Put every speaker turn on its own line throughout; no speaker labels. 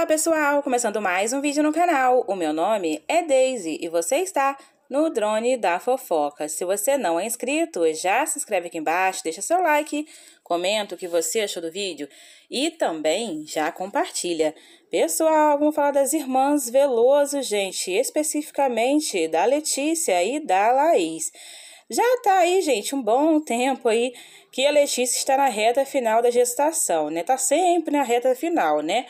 Olá pessoal, começando mais um vídeo no canal. O meu nome é Daisy e você está no Drone da Fofoca. Se você não é inscrito, já se inscreve aqui embaixo, deixa seu like, comenta o que você achou do vídeo e também já compartilha. Pessoal, vamos falar das irmãs Veloso, gente, especificamente da Letícia e da Laís. Já tá aí, gente, um bom tempo aí que a Letícia está na reta final da gestação, né? Tá sempre na reta final, né?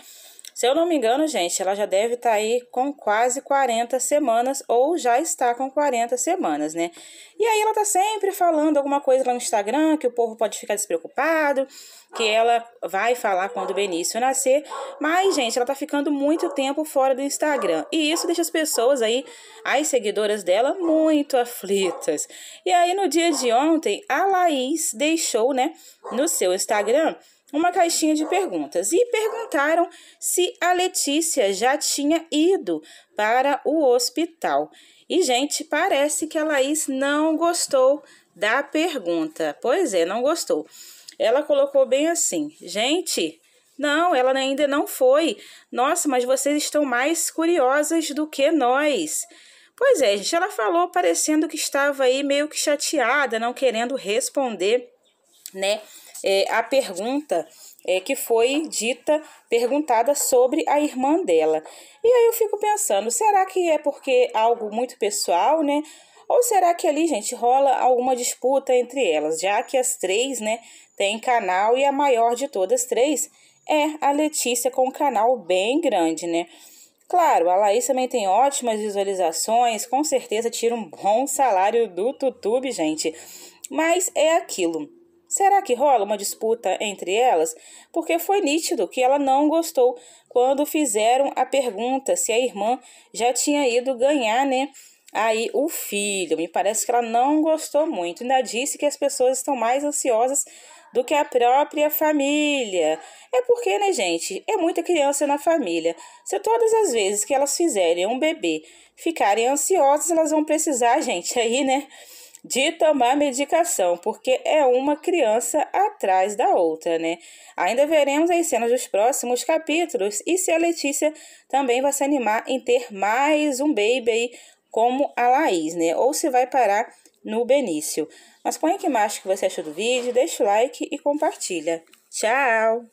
Se eu não me engano, gente, ela já deve estar tá aí com quase 40 semanas ou já está com 40 semanas, né? E aí ela tá sempre falando alguma coisa lá no Instagram que o povo pode ficar despreocupado, que ela vai falar quando o Benício nascer, mas gente, ela tá ficando muito tempo fora do Instagram. E isso deixa as pessoas aí, as seguidoras dela, muito aflitas. E aí no dia de ontem, a Laís deixou, né, no seu Instagram uma caixinha de perguntas e perguntaram se a Letícia já tinha ido para o hospital. E, gente, parece que a Laís não gostou da pergunta. Pois é, não gostou. Ela colocou bem assim: gente, não, ela ainda não foi. Nossa, mas vocês estão mais curiosas do que nós. Pois é, gente, ela falou parecendo que estava aí meio que chateada, não querendo responder né, é, a pergunta é, que foi dita, perguntada sobre a irmã dela. E aí eu fico pensando, será que é porque algo muito pessoal, né? Ou será que ali, gente, rola alguma disputa entre elas, já que as três, né, têm canal e a maior de todas três é a Letícia com um canal bem grande, né? Claro, a Laís também tem ótimas visualizações, com certeza tira um bom salário do YouTube, gente. Mas é aquilo. Será que rola uma disputa entre elas? Porque foi nítido que ela não gostou quando fizeram a pergunta se a irmã já tinha ido ganhar, né? Aí o filho, me parece que ela não gostou muito. Ainda disse que as pessoas estão mais ansiosas do que a própria família. É porque, né, gente? É muita criança na família. Se todas as vezes que elas fizerem um bebê ficarem ansiosas, elas vão precisar, gente, aí, né? de tomar medicação, porque é uma criança atrás da outra, né? Ainda veremos as cenas dos próximos capítulos e se a Letícia também vai se animar em ter mais um baby aí, como a Laís, né? Ou se vai parar no Benício. Mas põe aqui embaixo o que você achou do vídeo, deixa o like e compartilha. Tchau!